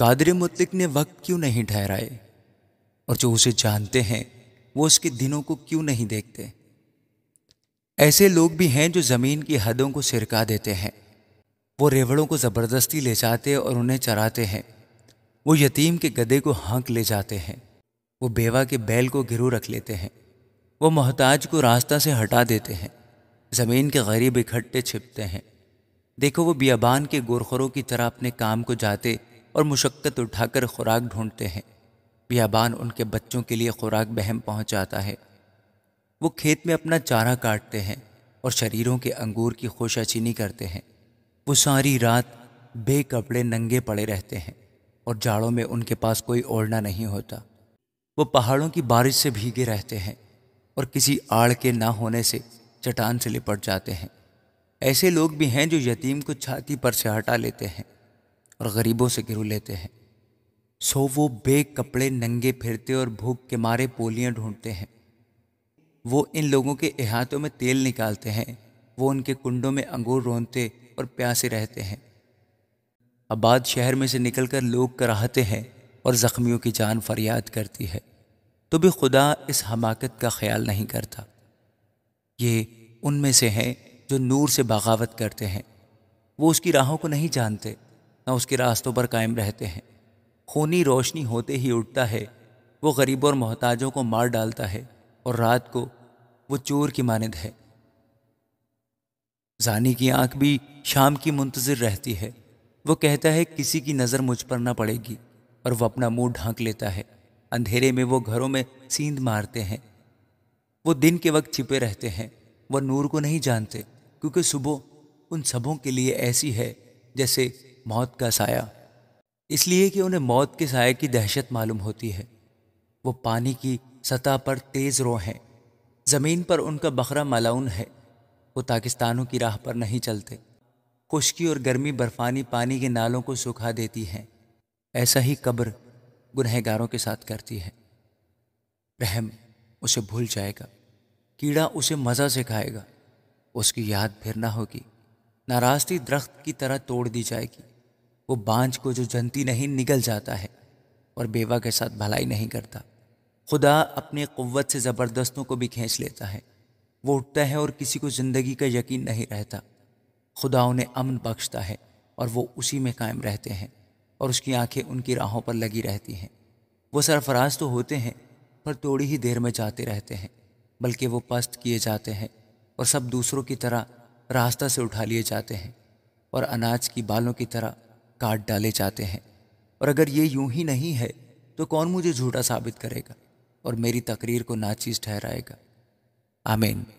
कादिर मुतलिक ने वक्त क्यों नहीं ठहराए और जो उसे जानते हैं वो उसके दिनों को क्यों नहीं देखते ऐसे लोग भी हैं जो ज़मीन की हदों को सिरका देते हैं वो रेवड़ों को ज़बरदस्ती ले जाते और उन्हें चराते हैं वो यतीम के गधे को हाँक ले जाते हैं वो बेवा के बैल को गिरु रख लेते हैं वो मोहताज को रास्ता से हटा देते हैं ज़मीन के गरीब इकट्ठे छिपते हैं देखो वो बियाबान के गोरखरों की तरह अपने काम को जाते और मुशक्क़त उठाकर खुराक ढूंढते हैं बियाबान उनके बच्चों के लिए खुराक बहम पहुंचाता है वो खेत में अपना चारा काटते हैं और शरीरों के अंगूर की खोशाचीनी करते हैं वो सारी रात बेकपड़े नंगे पड़े रहते हैं और जाड़ों में उनके पास कोई ओढ़ना नहीं होता वो पहाड़ों की बारिश से भीगे रहते हैं और किसी आड़ के ना होने से चटान से लिपट जाते हैं ऐसे लोग भी हैं जो यतीम को छाती पर से हटा लेते हैं और गरीबों से गिरू लेते हैं सो वो बे कपड़े नंगे फिरते और भूख के मारे पोलियाँ ढूंढते हैं वो इन लोगों के अहातों में तेल निकालते हैं वो उनके कुंडों में अंगूर रोनते और प्यासे रहते हैं आबाद शहर में से निकलकर लोग कराहते हैं और ज़ख्मियों की जान फरियाद करती है तो भी खुदा इस हमाकत का ख्याल नहीं करता ये उनमें से हैं जो नूर से बगावत करते हैं वो उसकी राहों को नहीं जानते ना उसके रास्तों पर कायम रहते हैं खूनी रोशनी होते ही उठता है वो गरीब और मोहताजों को मार डालता है और रात को वो चोर की मानद है जानी की आंख भी शाम की मुंतजर रहती है वो कहता है किसी की नज़र मुझ पर ना पड़ेगी और वो अपना मुंह ढांक लेता है अंधेरे में वो घरों में सींद मारते हैं वो दिन के वक्त छिपे रहते हैं वह नूर को नहीं जानते क्योंकि सुबह उन सबों के लिए ऐसी है जैसे मौत का साया इसलिए कि उन्हें मौत के साय की दहशत मालूम होती है वो पानी की सतह पर तेज़ रो हैं ज़मीन पर उनका बखरा मलाउन है वो पाकिस्तानों की राह पर नहीं चलते खुश्की और गर्मी बर्फानी पानी के नालों को सुखा देती हैं ऐसा ही कब्र गुनहगारों के साथ करती है रहम उसे भूल जाएगा कीड़ा उसे मज़ा से खाएगा उसकी याद फिर ना होगी नाराजगी दरख्त की तरह तोड़ दी जाएगी वो बांझ को जो जनती नहीं निगल जाता है और बेवा के साथ भलाई नहीं करता खुदा अपने क़वत से ज़बरदस्तों को भी खींच लेता है वो उठता है और किसी को ज़िंदगी का यकीन नहीं रहता खुदा उन्हें अमन बख्शता है और वो उसी में कायम रहते हैं और उसकी आंखें उनकी राहों पर लगी रहती हैं वो सरफराज तो होते हैं पर थोड़ी ही देर में जाते रहते हैं बल्कि वो पस्त किए जाते हैं और सब दूसरों की तरह रास्ता से उठा लिए जाते हैं और अनाज की बालों की तरह काट डाले जाते हैं और अगर ये यूं ही नहीं है तो कौन मुझे झूठा साबित करेगा और मेरी तकरीर को नाचीज ठहराएगा आमीन